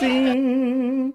Sim,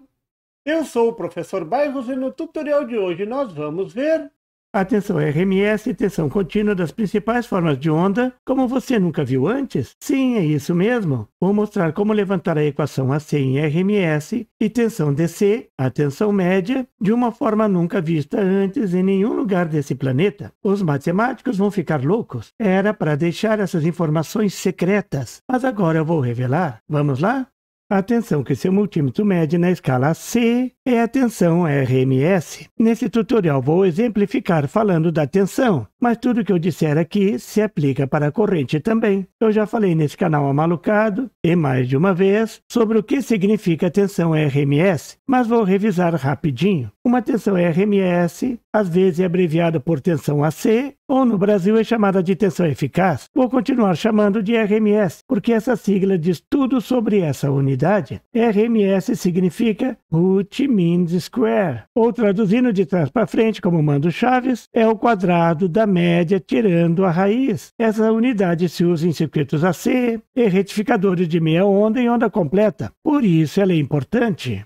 Eu sou o professor Bairros e no tutorial de hoje nós vamos ver a tensão RMS e tensão contínua das principais formas de onda, como você nunca viu antes? Sim, é isso mesmo. Vou mostrar como levantar a equação AC em RMS e tensão DC, a tensão média, de uma forma nunca vista antes em nenhum lugar desse planeta. Os matemáticos vão ficar loucos. Era para deixar essas informações secretas, mas agora eu vou revelar. Vamos lá? A tensão que seu multímetro mede na escala C é a tensão RMS. Nesse tutorial vou exemplificar falando da tensão, mas tudo que eu disser aqui se aplica para a corrente também. Eu já falei nesse canal amalucado, e mais de uma vez, sobre o que significa tensão RMS, mas vou revisar rapidinho. Uma tensão RMS às vezes é abreviada por tensão AC, ou no Brasil é chamada de tensão eficaz. Vou continuar chamando de RMS, porque essa sigla diz tudo sobre essa unidade. RMS significa Root Mean Square, ou traduzindo de trás para frente, como manda o Chaves, é o quadrado da média tirando a raiz. Essa unidade se usa em circuitos AC e retificadores de meia onda em onda completa. Por isso ela é importante.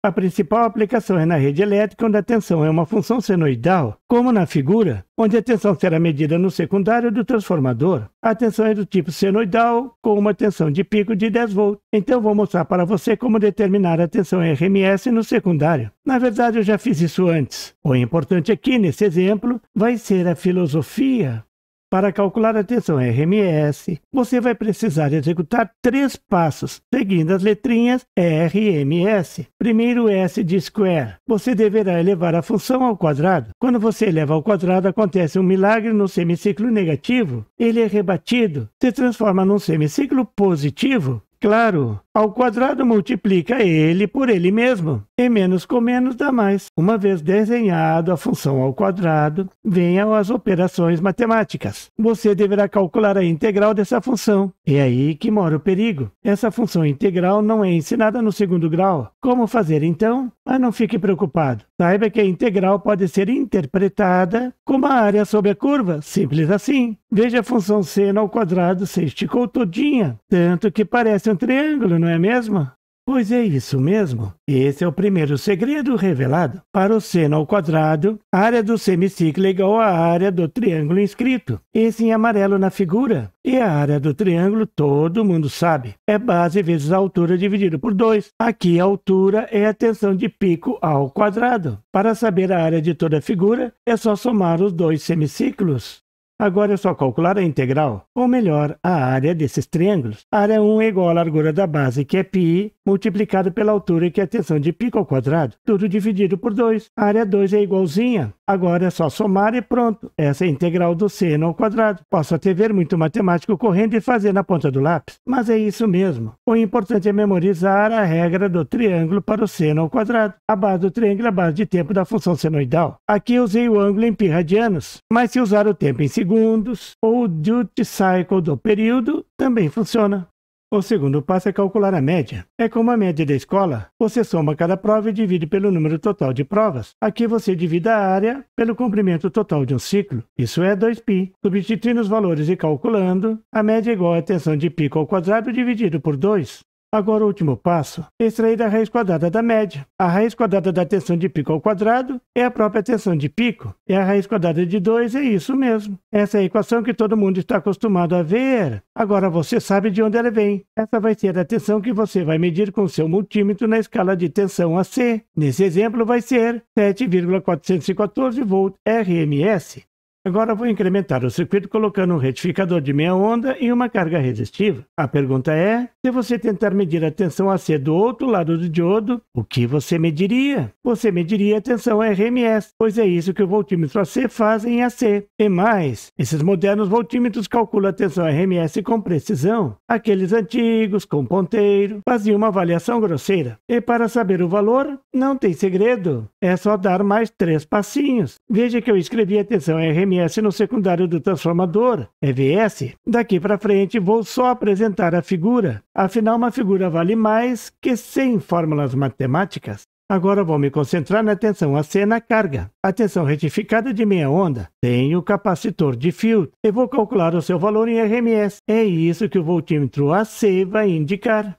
A principal aplicação é na rede elétrica, onde a tensão é uma função senoidal, como na figura, onde a tensão será medida no secundário do transformador. A tensão é do tipo senoidal, com uma tensão de pico de 10 volts. Então vou mostrar para você como determinar a tensão RMS no secundário. Na verdade, eu já fiz isso antes. O importante aqui, nesse exemplo, vai ser a filosofia para calcular a tensão RMS, você vai precisar executar três passos, seguindo as letrinhas RMS. Primeiro S de square. Você deverá elevar a função ao quadrado. Quando você eleva ao quadrado, acontece um milagre no semiciclo negativo. Ele é rebatido, se transforma num semiciclo positivo. Claro, ao quadrado multiplica ele por ele mesmo. E menos com menos dá mais. Uma vez desenhado a função ao quadrado, venham as operações matemáticas. Você deverá calcular a integral dessa função. É aí que mora o perigo. Essa função integral não é ensinada no segundo grau. Como fazer então? Mas ah, não fique preocupado. Saiba que a integral pode ser interpretada como a área sob a curva, simples assim. Veja a função seno ao quadrado se esticou todinha, tanto que parece um triângulo, não é? não é mesmo? Pois é isso mesmo. Esse é o primeiro segredo revelado. Para o seno ao quadrado, a área do semiciclo é igual à área do triângulo inscrito, esse em amarelo na figura. E a área do triângulo, todo mundo sabe, é base vezes a altura dividido por 2. Aqui a altura é a tensão de pico ao quadrado. Para saber a área de toda a figura, é só somar os dois semiciclos. Agora é só calcular a integral, ou melhor, a área desses triângulos. A área 1 é igual à largura da base, que é π, multiplicado pela altura, que é a tensão de π ao quadrado, tudo dividido por 2. A área 2 é igualzinha Agora é só somar e pronto. Essa é a integral do seno ao quadrado. Posso até ver muito matemático correndo e fazer na ponta do lápis, mas é isso mesmo. O importante é memorizar a regra do triângulo para o seno ao quadrado. A base do triângulo é a base de tempo da função senoidal. Aqui eu usei o ângulo em pi radianos, mas se usar o tempo em segundos ou o duty cycle do período, também funciona. O segundo passo é calcular a média. É como a média da escola. Você soma cada prova e divide pelo número total de provas. Aqui você divide a área pelo comprimento total de um ciclo. Isso é 2π. Substituindo os valores e calculando, a média é igual à tensão de π ao quadrado dividido por 2. Agora o último passo extrair a raiz quadrada da média. A raiz quadrada da tensão de pico ao quadrado é a própria tensão de pico, e é a raiz quadrada de 2 é isso mesmo. Essa é a equação que todo mundo está acostumado a ver. Agora você sabe de onde ela vem. Essa vai ser a tensão que você vai medir com seu multímetro na escala de tensão AC. Nesse exemplo vai ser 7,414 V RMS. Agora vou incrementar o circuito colocando um retificador de meia onda e uma carga resistiva. A pergunta é: se você tentar medir a tensão AC do outro lado do diodo, o que você mediria? Você mediria a tensão RMS, pois é isso que o voltímetro AC faz em AC. E mais, esses modernos voltímetros calculam a tensão RMS com precisão. Aqueles antigos, com ponteiro, faziam uma avaliação grosseira. E para saber o valor, não tem segredo. É só dar mais três passinhos. Veja que eu escrevi a tensão RMS conhece no secundário do transformador, EVS, daqui para frente vou só apresentar a figura. Afinal, uma figura vale mais que 100 fórmulas matemáticas. Agora vou me concentrar na tensão AC na carga. A tensão retificada de meia onda tem o capacitor de filtro e vou calcular o seu valor em RMS. É isso que o voltímetro AC vai indicar.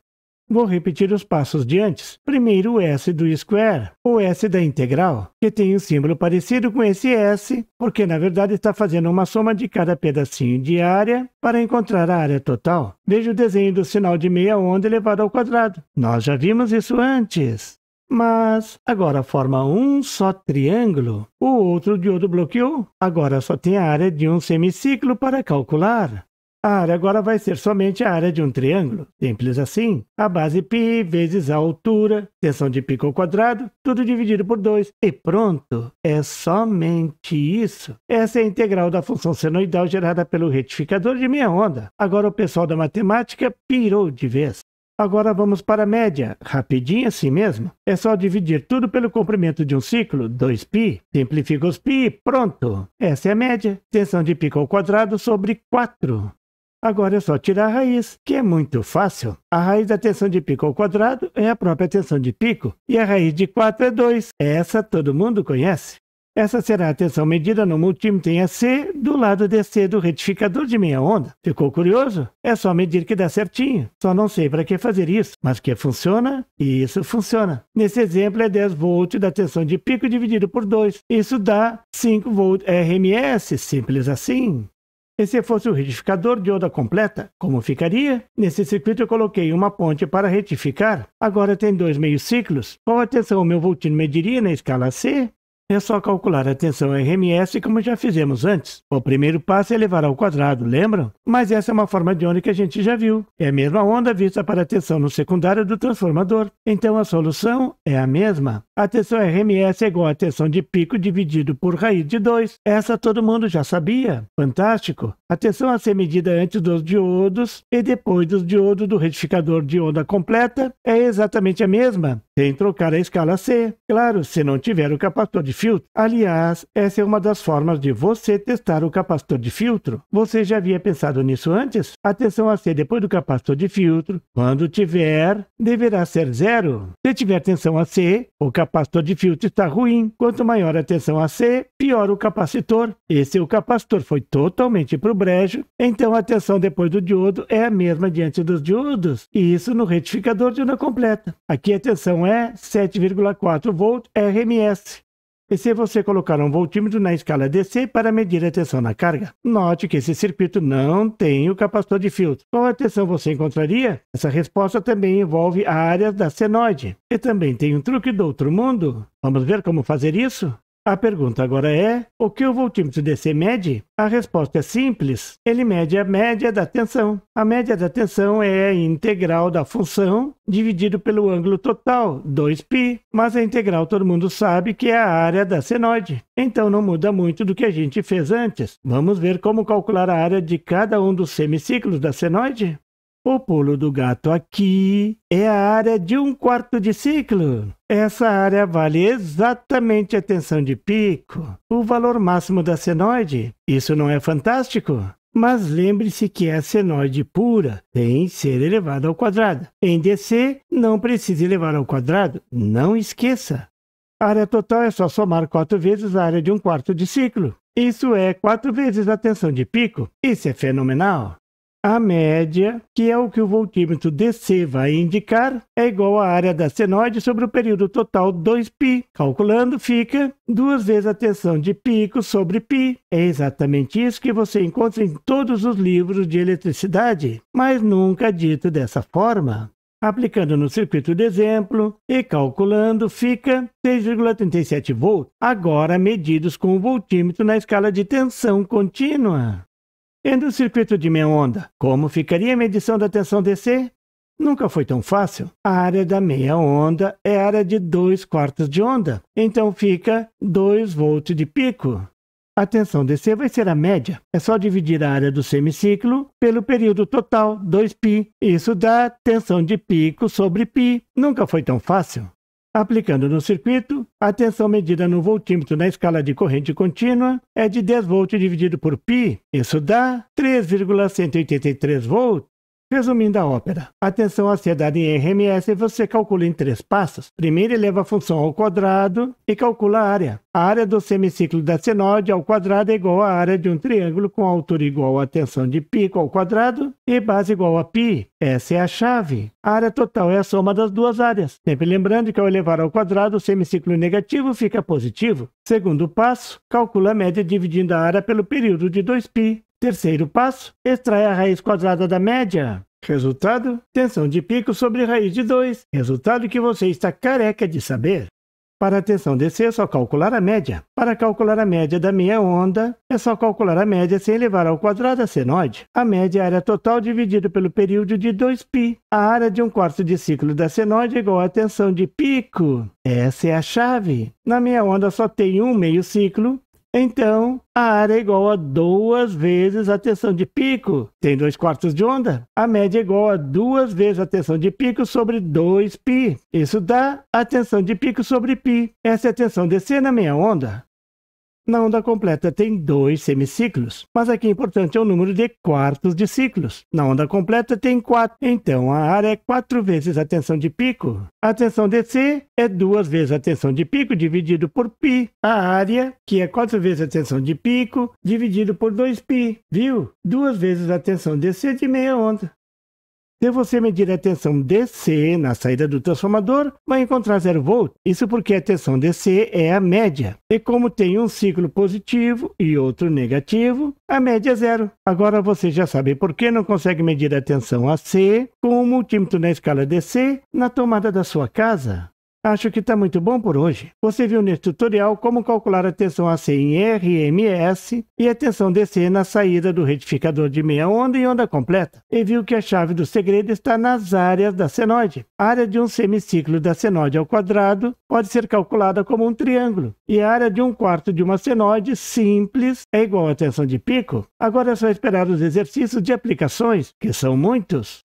Vou repetir os passos de antes. Primeiro o S do square, o S da integral, que tem um símbolo parecido com esse S, porque na verdade está fazendo uma soma de cada pedacinho de área para encontrar a área total. Veja o desenho do sinal de meia onda elevado ao quadrado. Nós já vimos isso antes. Mas agora forma um só triângulo. O outro diodo bloqueou. Agora só tem a área de um semiciclo para calcular. A área agora vai ser somente a área de um triângulo. Simples assim. A base π vezes a altura, tensão de π ao quadrado, tudo dividido por 2. E pronto. É somente isso. Essa é a integral da função senoidal gerada pelo retificador de meia onda. Agora o pessoal da matemática pirou de vez. Agora vamos para a média, rapidinho assim mesmo. É só dividir tudo pelo comprimento de um ciclo, 2π, simplifica os π, pronto. Essa é a média, tensão de π ao quadrado sobre 4. Agora é só tirar a raiz, que é muito fácil. A raiz da tensão de pico ao quadrado é a própria tensão de pico, e a raiz de 4 é 2. Essa todo mundo conhece. Essa será a tensão medida no multímetro em AC do lado DC do retificador de meia onda. Ficou curioso? É só medir que dá certinho. Só não sei para que fazer isso, mas que funciona, e isso funciona. Nesse exemplo é 10 volts da tensão de pico dividido por 2. Isso dá 5 volts RMS, simples assim. E se fosse o retificador de onda completa, como ficaria? Nesse circuito eu coloquei uma ponte para retificar. Agora tem dois meios ciclos. Qual a tensão o meu voltino mediria na escala C? É só calcular a tensão RMS como já fizemos antes. O primeiro passo é elevar ao quadrado, lembram? Mas essa é uma forma de onda que a gente já viu. É a mesma onda vista para a tensão no secundário do transformador. Então a solução é a mesma. A tensão RMS é igual à tensão de pico dividido por raiz de 2. Essa todo mundo já sabia. Fantástico! A tensão a ser medida antes dos diodos e depois dos diodos do retificador de onda completa é exatamente a mesma, sem trocar a escala C. Claro, se não tiver o capacitor de filtro. Aliás, essa é uma das formas de você testar o capacitor de filtro. Você já havia pensado nisso antes? A tensão AC depois do capacitor de filtro, quando tiver, deverá ser zero. Se tiver tensão AC, o capacitor de filtro está ruim. Quanto maior a tensão AC, pior o capacitor. E se o capacitor foi totalmente para o brejo, então a tensão depois do diodo é a mesma diante dos diodos. E isso no retificador de onda completa. Aqui a tensão é 7,4 V RMS. E se você colocar um voltímetro na escala DC para medir a tensão na carga, note que esse circuito não tem o capacitor de filtro. Qual a tensão você encontraria? Essa resposta também envolve áreas da senoide. E também tem um truque do outro mundo. Vamos ver como fazer isso? A pergunta agora é: o que o voltímetro DC mede? A resposta é simples: ele mede a média da tensão. A média da tensão é a integral da função dividido pelo ângulo total, 2π, mas a integral todo mundo sabe que é a área da senoide. Então não muda muito do que a gente fez antes. Vamos ver como calcular a área de cada um dos semiciclos da senoide? O pulo do gato aqui é a área de um quarto de ciclo. Essa área vale exatamente a tensão de pico, o valor máximo da senoide. Isso não é fantástico? Mas lembre-se que a é senoide pura tem ser elevada ao quadrado. Em DC, não precisa elevar ao quadrado. Não esqueça. A área total é só somar 4 vezes a área de um quarto de ciclo. Isso é 4 vezes a tensão de pico. Isso é fenomenal. A média, que é o que o voltímetro DC vai indicar, é igual à área da senoide sobre o período total 2π. Calculando, fica duas vezes a tensão de pico sobre π. É exatamente isso que você encontra em todos os livros de eletricidade, mas nunca dito dessa forma. Aplicando no circuito de exemplo e calculando, fica 6,37 V, agora medidos com o voltímetro na escala de tensão contínua e é no circuito de meia onda. Como ficaria a medição da tensão DC? Nunca foi tão fácil. A área da meia onda é a área de 2 quartos de onda, então fica 2 volts de pico. A tensão DC vai ser a média. É só dividir a área do semiciclo pelo período total, 2π. Isso dá tensão de pico sobre π. Nunca foi tão fácil. Aplicando no circuito, a tensão medida no voltímetro na escala de corrente contínua é de 10 V dividido por π. Isso dá 3,183 V Resumindo a ópera, atenção à ansiedade em RMS você calcula em três passos. Primeiro eleva a função ao quadrado e calcula a área. A área do semiciclo da senoide ao quadrado é igual à área de um triângulo com altura igual à tensão de pico ao quadrado e base igual a π. Essa é a chave. A área total é a soma das duas áreas. Sempre lembrando que ao elevar ao quadrado o semiciclo negativo fica positivo. Segundo passo, calcula a média dividindo a área pelo período de 2π. Terceiro passo, extrai a raiz quadrada da média. Resultado, tensão de pico sobre raiz de 2, resultado que você está careca de saber. Para a tensão descer, é só calcular a média. Para calcular a média da minha onda, é só calcular a média sem elevar ao quadrado a senoide. A média é a área total dividida pelo período de 2π. A área de um quarto de ciclo da senoide é igual à tensão de pico. Essa é a chave. Na minha onda só tem um meio ciclo, então, a área é igual a duas vezes a tensão de pico, tem 2 quartos de onda. A média é igual a duas vezes a tensão de pico sobre 2π. Isso dá a tensão de pico sobre π. Essa é a tensão descendo na meia onda. Na onda completa tem dois semiciclos, mas aqui o é importante é o número de quartos de ciclos. Na onda completa tem quatro, então a área é quatro vezes a tensão de pico. A tensão DC é duas vezes a tensão de pico dividido por π. A área, que é quatro vezes a tensão de pico, dividido por 2π, viu? Duas vezes a tensão DC é de meia onda. Se você medir a tensão DC na saída do transformador, vai encontrar zero volt. Isso porque a tensão DC é a média. E como tem um ciclo positivo e outro negativo, a média é zero. Agora você já sabe por que não consegue medir a tensão AC com o um multímetro na escala DC na tomada da sua casa. Acho que está muito bom por hoje. Você viu neste tutorial como calcular a tensão AC em RMS e a tensão DC na saída do retificador de meia onda e onda completa, e viu que a chave do segredo está nas áreas da senoide. A área de um semiciclo da senoide ao quadrado pode ser calculada como um triângulo, e a área de um quarto de uma senoide simples é igual à tensão de pico. Agora é só esperar os exercícios de aplicações, que são muitos.